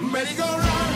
merry go run.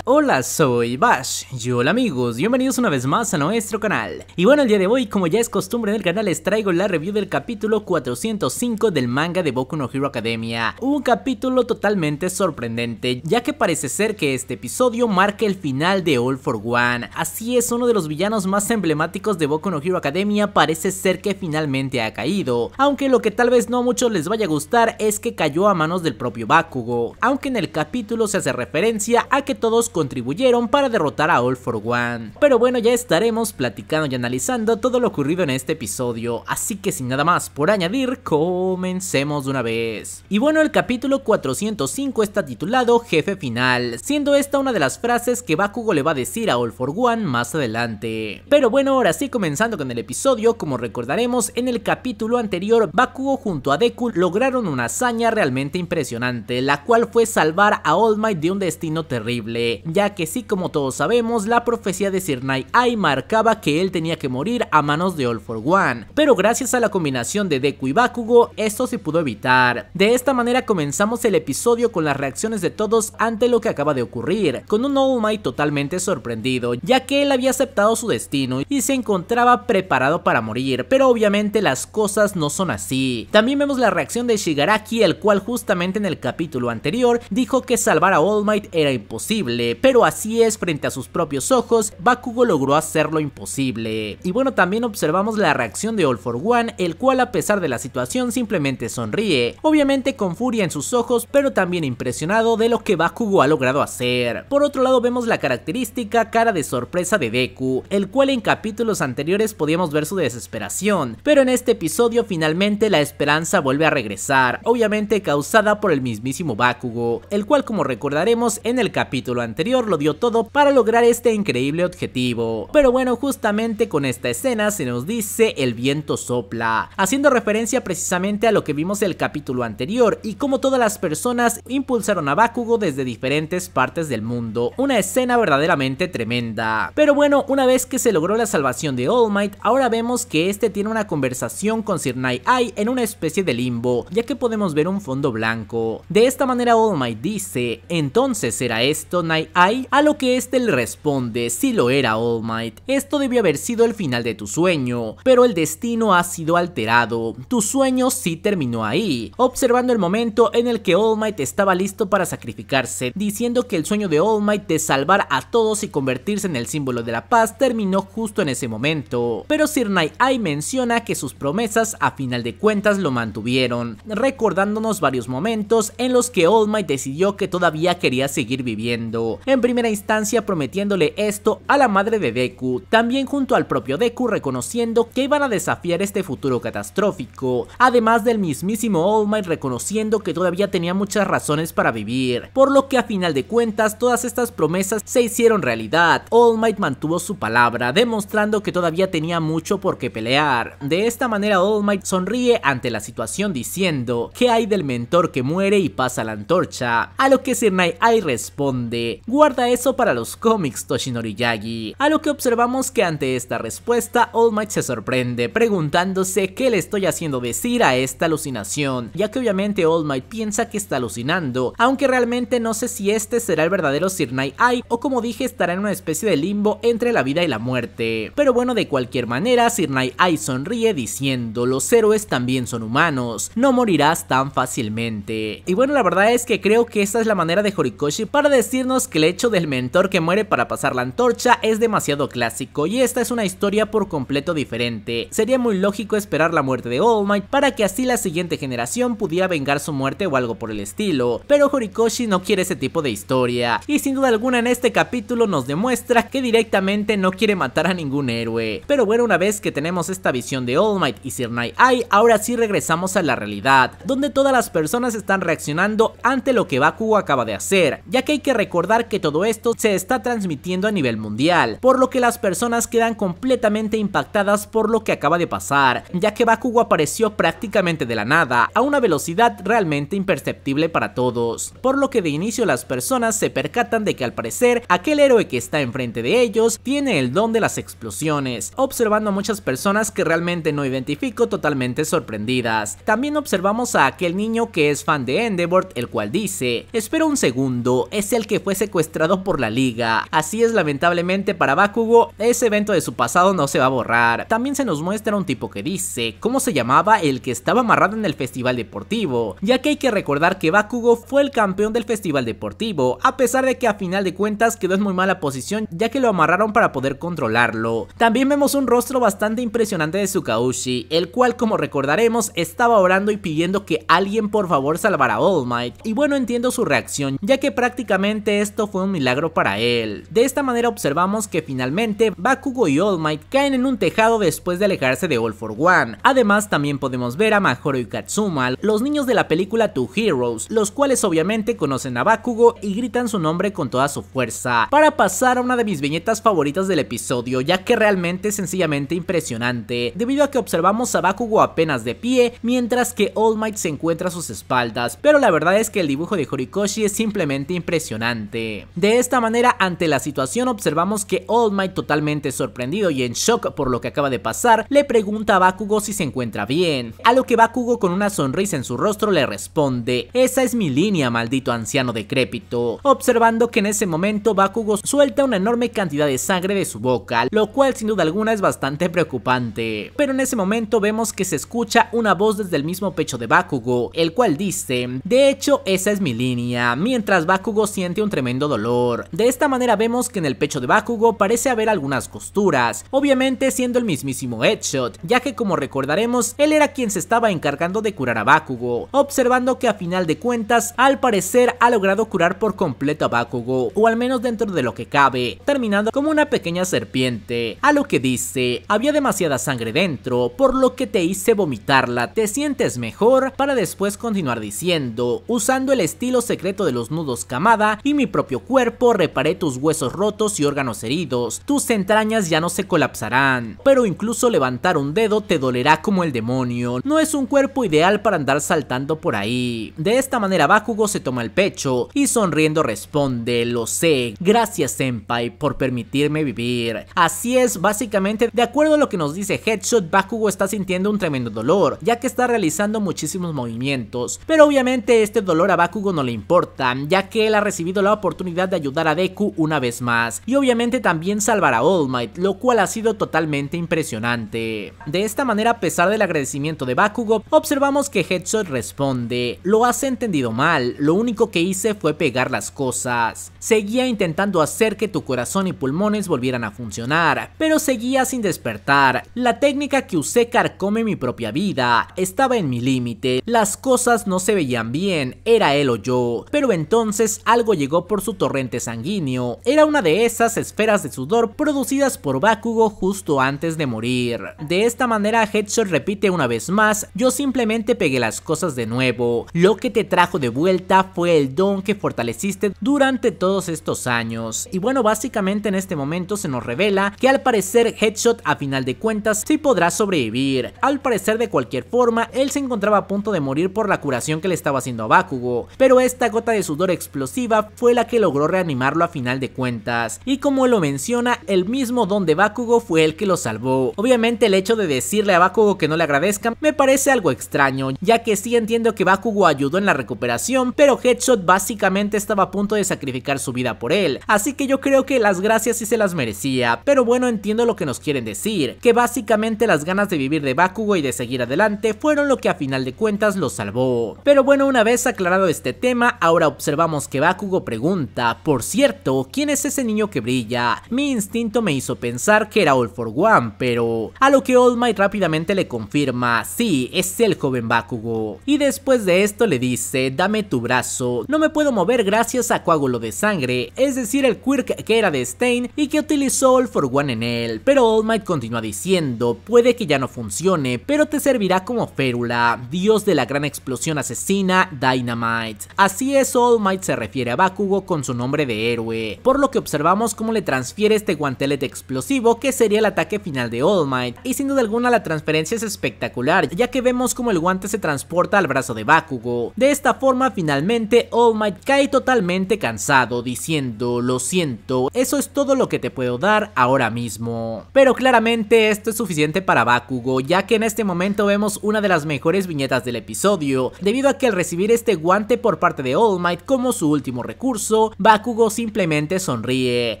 Hola, soy Bash y hola amigos, bienvenidos una vez más a nuestro canal. Y bueno, el día de hoy, como ya es costumbre en el canal, les traigo la review del capítulo 405 del manga de Boku no Hero Academia. Un capítulo totalmente sorprendente, ya que parece ser que este episodio marca el final de All for One. Así es, uno de los villanos más emblemáticos de Boku no Hero Academia parece ser que finalmente ha caído. Aunque lo que tal vez no a muchos les vaya a gustar es que cayó a manos del propio Bakugo. Aunque en el capítulo se hace referencia a que todos contribuyeron para derrotar a All for One. Pero bueno, ya estaremos platicando y analizando todo lo ocurrido en este episodio, así que sin nada más por añadir, comencemos de una vez. Y bueno, el capítulo 405 está titulado Jefe Final, siendo esta una de las frases que Bakugo le va a decir a All for One más adelante. Pero bueno, ahora sí comenzando con el episodio, como recordaremos en el capítulo anterior, Bakugo junto a Deku lograron una hazaña realmente impresionante, la cual fue salvar a All Might de un destino terrible ya que sí como todos sabemos, la profecía de Sir Night marcaba que él tenía que morir a manos de All For One, pero gracias a la combinación de Deku y Bakugo, esto se pudo evitar. De esta manera comenzamos el episodio con las reacciones de todos ante lo que acaba de ocurrir, con un Might totalmente sorprendido, ya que él había aceptado su destino y se encontraba preparado para morir, pero obviamente las cosas no son así. También vemos la reacción de Shigaraki, el cual justamente en el capítulo anterior dijo que salvar a All Might era imposible, pero así es, frente a sus propios ojos, Bakugo logró hacer lo imposible. Y bueno, también observamos la reacción de All for One, el cual a pesar de la situación simplemente sonríe, obviamente con furia en sus ojos, pero también impresionado de lo que Bakugo ha logrado hacer. Por otro lado vemos la característica cara de sorpresa de Deku, el cual en capítulos anteriores podíamos ver su desesperación, pero en este episodio finalmente la esperanza vuelve a regresar, obviamente causada por el mismísimo Bakugo, el cual como recordaremos en el capítulo anterior lo dio todo para lograr este increíble objetivo. Pero bueno, justamente con esta escena se nos dice el viento sopla, haciendo referencia precisamente a lo que vimos el capítulo anterior y cómo todas las personas impulsaron a Bakugo desde diferentes partes del mundo. Una escena verdaderamente tremenda. Pero bueno, una vez que se logró la salvación de All Might, ahora vemos que este tiene una conversación con Sir Night en una especie de limbo, ya que podemos ver un fondo blanco. De esta manera All Might dice, entonces será esto Night a lo que este le responde, si lo era All Might, esto debió haber sido el final de tu sueño, pero el destino ha sido alterado, tu sueño sí terminó ahí, observando el momento en el que All Might estaba listo para sacrificarse, diciendo que el sueño de All Might de salvar a todos y convertirse en el símbolo de la paz terminó justo en ese momento, pero Sir Night menciona que sus promesas a final de cuentas lo mantuvieron, recordándonos varios momentos en los que All Might decidió que todavía quería seguir viviendo, en primera instancia prometiéndole esto a la madre de Deku, también junto al propio Deku reconociendo que iban a desafiar este futuro catastrófico, además del mismísimo All Might reconociendo que todavía tenía muchas razones para vivir, por lo que a final de cuentas todas estas promesas se hicieron realidad, All Might mantuvo su palabra, demostrando que todavía tenía mucho por qué pelear. De esta manera All Might sonríe ante la situación diciendo, ¿qué hay del mentor que muere y pasa la antorcha? A lo que Sir Night responde, Guarda eso para los cómics, Toshinori Yagi. A lo que observamos que ante esta respuesta, All Might se sorprende, preguntándose qué le estoy haciendo decir a esta alucinación, ya que obviamente All Might piensa que está alucinando, aunque realmente no sé si este será el verdadero Sir Night Eye o como dije estará en una especie de limbo entre la vida y la muerte. Pero bueno, de cualquier manera, Sir Night Eye sonríe diciendo, los héroes también son humanos, no morirás tan fácilmente. Y bueno, la verdad es que creo que esta es la manera de Horikoshi para decirnos que el hecho del mentor que muere para pasar la antorcha es demasiado clásico y esta es una historia por completo diferente. Sería muy lógico esperar la muerte de All Might para que así la siguiente generación pudiera vengar su muerte o algo por el estilo, pero Horikoshi no quiere ese tipo de historia y sin duda alguna en este capítulo nos demuestra que directamente no quiere matar a ningún héroe. Pero bueno, una vez que tenemos esta visión de All Might y Sir Night ahora sí regresamos a la realidad, donde todas las personas están reaccionando ante lo que Baku acaba de hacer, ya que hay que recordar que todo esto se está transmitiendo a nivel mundial, por lo que las personas quedan completamente impactadas por lo que acaba de pasar, ya que Bakugo apareció prácticamente de la nada, a una velocidad realmente imperceptible para todos, por lo que de inicio las personas se percatan de que al parecer aquel héroe que está enfrente de ellos tiene el don de las explosiones, observando a muchas personas que realmente no identifico totalmente sorprendidas. También observamos a aquel niño que es fan de Endeavor, el cual dice, espera un segundo, es el que fuese secuestrado por la liga. Así es lamentablemente para Bakugo, ese evento de su pasado no se va a borrar. También se nos muestra un tipo que dice cómo se llamaba el que estaba amarrado en el festival deportivo, ya que hay que recordar que Bakugo fue el campeón del festival deportivo, a pesar de que a final de cuentas quedó en muy mala posición ya que lo amarraron para poder controlarlo. También vemos un rostro bastante impresionante de Tsukaushi, el cual como recordaremos estaba orando y pidiendo que alguien por favor salvara a All Might, y bueno entiendo su reacción, ya que prácticamente esto fue un milagro para él. De esta manera observamos que finalmente Bakugo y All Might caen en un tejado después de alejarse de All for One. Además también podemos ver a Mahoro y Katsumal, los niños de la película Two Heroes, los cuales obviamente conocen a Bakugo y gritan su nombre con toda su fuerza. Para pasar a una de mis viñetas favoritas del episodio, ya que realmente es sencillamente impresionante, debido a que observamos a Bakugo apenas de pie, mientras que All Might se encuentra a sus espaldas, pero la verdad es que el dibujo de Horikoshi es simplemente impresionante. De esta manera, ante la situación observamos que All Might totalmente sorprendido y en shock por lo que acaba de pasar, le pregunta a Bakugo si se encuentra bien, a lo que Bakugo con una sonrisa en su rostro le responde, esa es mi línea maldito anciano decrépito, observando que en ese momento Bakugo suelta una enorme cantidad de sangre de su boca, lo cual sin duda alguna es bastante preocupante, pero en ese momento vemos que se escucha una voz desde el mismo pecho de Bakugo, el cual dice, de hecho esa es mi línea, mientras Bakugo siente un tremendo dolor. De esta manera vemos que en el pecho de Bakugo parece haber algunas costuras, obviamente siendo el mismísimo Headshot, ya que como recordaremos, él era quien se estaba encargando de curar a Bakugo, observando que a final de cuentas, al parecer ha logrado curar por completo a Bakugo, o al menos dentro de lo que cabe, terminando como una pequeña serpiente, a lo que dice, había demasiada sangre dentro, por lo que te hice vomitarla, te sientes mejor, para después continuar diciendo, usando el estilo secreto de los nudos Kamada y mi propio cuerpo, reparé tus huesos rotos y órganos heridos, tus entrañas ya no se colapsarán, pero incluso levantar un dedo te dolerá como el demonio, no es un cuerpo ideal para andar saltando por ahí. De esta manera Bakugo se toma el pecho y sonriendo responde, lo sé, gracias Senpai por permitirme vivir. Así es, básicamente, de acuerdo a lo que nos dice Headshot, Bakugo está sintiendo un tremendo dolor, ya que está realizando muchísimos movimientos, pero obviamente este dolor a Bakugo no le importa, ya que él ha recibido la oportunidad de ayudar a Deku una vez más, y obviamente también salvar a All Might, lo cual ha sido totalmente impresionante. De esta manera, a pesar del agradecimiento de Bakugo, observamos que Headshot responde, lo has entendido mal, lo único que hice fue pegar las cosas. Seguía intentando hacer que tu corazón y pulmones volvieran a funcionar, pero seguía sin despertar. La técnica que usé carcome mi propia vida, estaba en mi límite, las cosas no se veían bien, era él o yo, pero entonces algo llegó por su torrente sanguíneo. Era una de esas esferas de sudor producidas por Bakugo justo antes de morir. De esta manera Headshot repite una vez más, yo simplemente pegué las cosas de nuevo. Lo que te trajo de vuelta fue el don que fortaleciste durante todos estos años. Y bueno, básicamente en este momento se nos revela que al parecer Headshot a final de cuentas sí podrá sobrevivir. Al parecer de cualquier forma, él se encontraba a punto de morir por la curación que le estaba haciendo a Bakugo, pero esta gota de sudor explosiva fue la que logró reanimarlo a final de cuentas, y como lo menciona, el mismo don de Bakugo fue el que lo salvó. Obviamente el hecho de decirle a Bakugo que no le agradezcan me parece algo extraño, ya que sí entiendo que Bakugo ayudó en la recuperación, pero Headshot básicamente estaba a punto de sacrificar su vida por él, así que yo creo que las gracias sí se las merecía, pero bueno entiendo lo que nos quieren decir, que básicamente las ganas de vivir de Bakugo y de seguir adelante fueron lo que a final de cuentas lo salvó. Pero bueno, una vez aclarado este tema, ahora observamos que Bakugo pregunta por cierto, ¿quién es ese niño que brilla? Mi instinto me hizo pensar que era All for One, pero... A lo que All Might rápidamente le confirma, sí, es el joven Bakugo. Y después de esto le dice, dame tu brazo, no me puedo mover gracias a coágulo de sangre, es decir el quirk que era de Stain y que utilizó All for One en él, pero All Might continúa diciendo, puede que ya no funcione, pero te servirá como férula, dios de la gran explosión asesina Dynamite. Así es, All Might se refiere a Bakugo con con su nombre de héroe, por lo que observamos cómo le transfiere este guantelete explosivo que sería el ataque final de All Might, y sin duda alguna la transferencia es espectacular, ya que vemos cómo el guante se transporta al brazo de Bakugo. De esta forma finalmente All Might cae totalmente cansado, diciendo, lo siento, eso es todo lo que te puedo dar ahora mismo. Pero claramente esto es suficiente para Bakugo, ya que en este momento vemos una de las mejores viñetas del episodio, debido a que al recibir este guante por parte de All Might como su último recurso, Bakugo simplemente sonríe,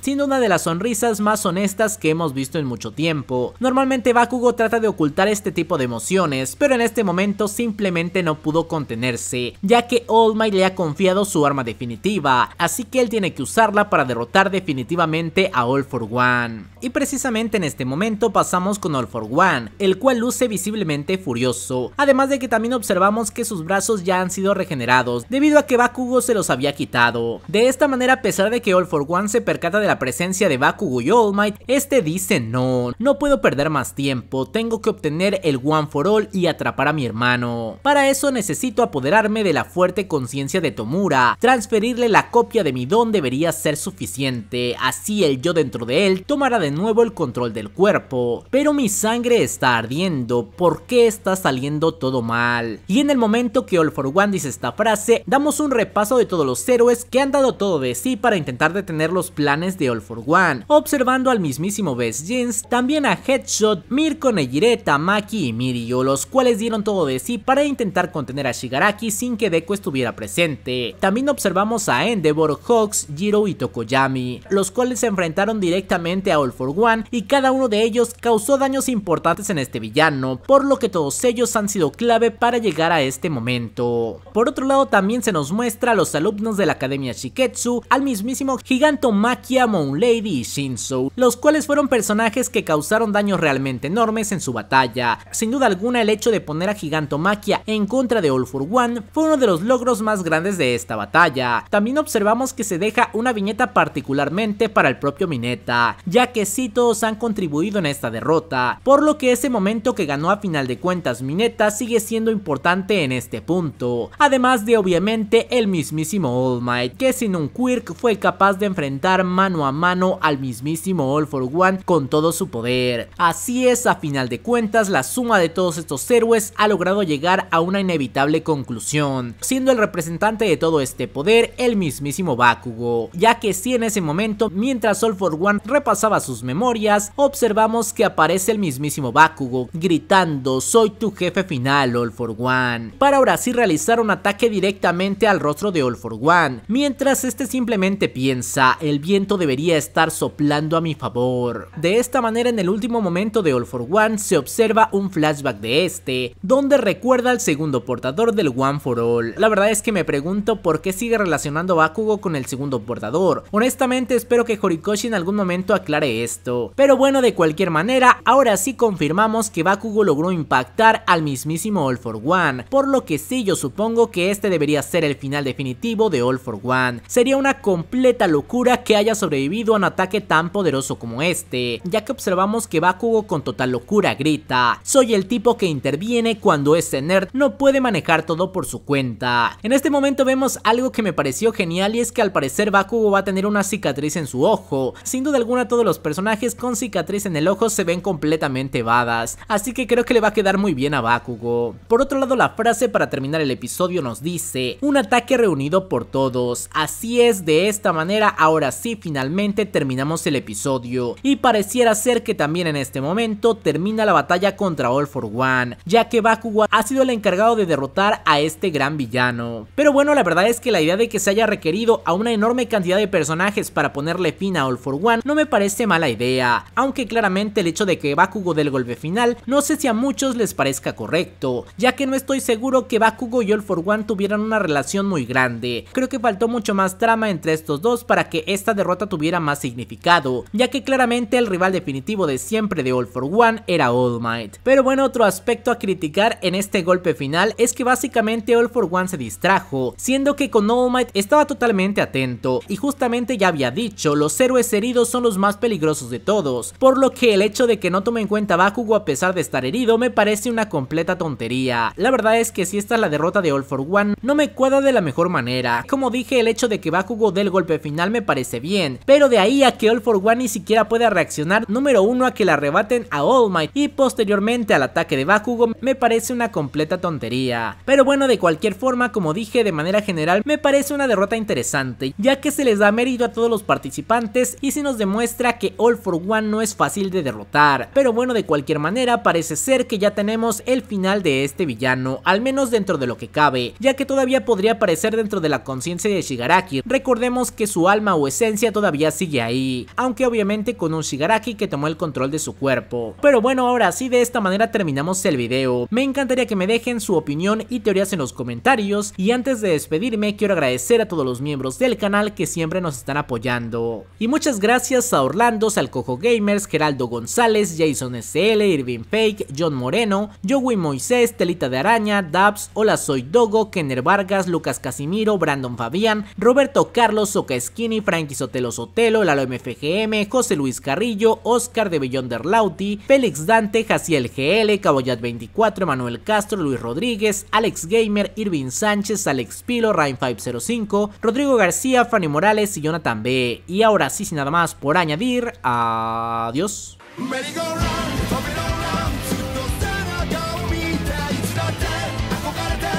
siendo una de las sonrisas más honestas que hemos visto en mucho tiempo. Normalmente Bakugo trata de ocultar este tipo de emociones, pero en este momento simplemente no pudo contenerse, ya que All Might le ha confiado su arma definitiva, así que él tiene que usarla para derrotar definitivamente a All For One. Y precisamente en este momento pasamos con All For One, el cual luce visiblemente furioso, además de que también observamos que sus brazos ya han sido regenerados, debido a que Bakugo se los había quitado. De esta manera, a pesar de que All for One se percata de la presencia de Bakugo y All Might, este dice no, no puedo perder más tiempo, tengo que obtener el One for All y atrapar a mi hermano. Para eso necesito apoderarme de la fuerte conciencia de Tomura, transferirle la copia de mi don debería ser suficiente, así el yo dentro de él tomará de nuevo el control del cuerpo. Pero mi sangre está ardiendo, ¿por qué está saliendo todo mal? Y en el momento que All for One dice esta frase, damos un repaso de todos los héroes que han dado todo de sí para intentar detener los planes de All for One, observando al mismísimo Best Jeans, también a Headshot, Mirko Negireta, Maki y Mirio, los cuales dieron todo de sí para intentar contener a Shigaraki sin que Deku estuviera presente. También observamos a Endeavor, Hawks, Jiro y Tokoyami, los cuales se enfrentaron directamente a All for One y cada uno de ellos causó daños importantes en este villano, por lo que todos ellos han sido clave para llegar a este momento. Por otro lado también se nos muestra a los alumnos de la Academia Shiketsu al mismísimo Gigantomachia Lady y Shinzo, los cuales fueron personajes que causaron daños realmente enormes en su batalla. Sin duda alguna el hecho de poner a Gigantomachia en contra de All for One fue uno de los logros más grandes de esta batalla. También observamos que se deja una viñeta particularmente para el propio Mineta, ya que sí todos han contribuido en esta derrota, por lo que ese momento que ganó a final de cuentas Mineta sigue siendo importante en este punto, además de obviamente el mismísimo All Might, que es un Quirk fue capaz de enfrentar mano a mano al mismísimo All for One con todo su poder. Así es, a final de cuentas, la suma de todos estos héroes ha logrado llegar a una inevitable conclusión, siendo el representante de todo este poder el mismísimo Bakugo, ya que si en ese momento, mientras All for One repasaba sus memorias, observamos que aparece el mismísimo Bakugo gritando soy tu jefe final All for One, para ahora sí realizar un ataque directamente al rostro de All for One, mientras este simplemente piensa, el viento debería estar soplando a mi favor. De esta manera en el último momento de All for One se observa un flashback de este, donde recuerda al segundo portador del One for All. La verdad es que me pregunto por qué sigue relacionando a Bakugo con el segundo portador. Honestamente espero que Horikoshi en algún momento aclare esto. Pero bueno, de cualquier manera, ahora sí confirmamos que Bakugo logró impactar al mismísimo All for One, por lo que sí yo supongo que este debería ser el final definitivo de All for One, Sería una completa locura que haya sobrevivido a un ataque tan poderoso como este, ya que observamos que Bakugo con total locura grita, soy el tipo que interviene cuando este nerd no puede manejar todo por su cuenta. En este momento vemos algo que me pareció genial y es que al parecer Bakugo va a tener una cicatriz en su ojo. Sin duda alguna todos los personajes con cicatriz en el ojo se ven completamente vadas... así que creo que le va a quedar muy bien a Bakugo. Por otro lado la frase para terminar el episodio nos dice, un ataque reunido por todos, si es, de esta manera ahora sí finalmente terminamos el episodio y pareciera ser que también en este momento termina la batalla contra All for One, ya que Bakugo ha sido el encargado de derrotar a este gran villano. Pero bueno, la verdad es que la idea de que se haya requerido a una enorme cantidad de personajes para ponerle fin a All for One no me parece mala idea, aunque claramente el hecho de que Bakugo del golpe final no sé si a muchos les parezca correcto, ya que no estoy seguro que Bakugo y All for One tuvieran una relación muy grande. Creo que faltó mucho más trama entre estos dos para que esta derrota tuviera más significado, ya que claramente el rival definitivo de siempre de All for One era All Might. Pero bueno, otro aspecto a criticar en este golpe final es que básicamente All for One se distrajo, siendo que con All Might estaba totalmente atento, y justamente ya había dicho, los héroes heridos son los más peligrosos de todos, por lo que el hecho de que no tome en cuenta Bakugo a pesar de estar herido me parece una completa tontería. La verdad es que si esta es la derrota de All for One, no me cuadra de la mejor manera. Como dije, el hecho de que Bakugo dé el golpe final me parece bien, pero de ahí a que All for One ni siquiera pueda reaccionar, número uno a que la arrebaten a All Might y posteriormente al ataque de Bakugo me parece una completa tontería. Pero bueno, de cualquier forma, como dije de manera general, me parece una derrota interesante, ya que se les da mérito a todos los participantes y se nos demuestra que All for One no es fácil de derrotar. Pero bueno, de cualquier manera, parece ser que ya tenemos el final de este villano, al menos dentro de lo que cabe, ya que todavía podría aparecer dentro de la conciencia de Shigaraki Recordemos que su alma o esencia todavía sigue ahí, aunque obviamente con un Shigaraki que tomó el control de su cuerpo. Pero bueno, ahora sí de esta manera terminamos el video. Me encantaría que me dejen su opinión y teorías en los comentarios y antes de despedirme quiero agradecer a todos los miembros del canal que siempre nos están apoyando. Y muchas gracias a Orlando, Salcojo Gamers, Geraldo González, Jason SL, Irving Fake, John Moreno, Joey Moisés, Telita de Araña, Dabs, Hola Soy Dogo, Kenner Vargas, Lucas Casimiro, Brandon Fabián, Roberto Carlos, Soca Skinny, Frankie Sotelo Sotelo, Lalo MFGM, José Luis Carrillo, Oscar de Bellón Derlauti, Félix Dante, Jaciel GL, Caboyat 24, Manuel Castro, Luis Rodríguez, Alex Gamer, Irving Sánchez, Alex Pilo, Ryan 505, Rodrigo García, Fanny Morales y Jonathan B. Y ahora sí, sin nada más por añadir, adiós.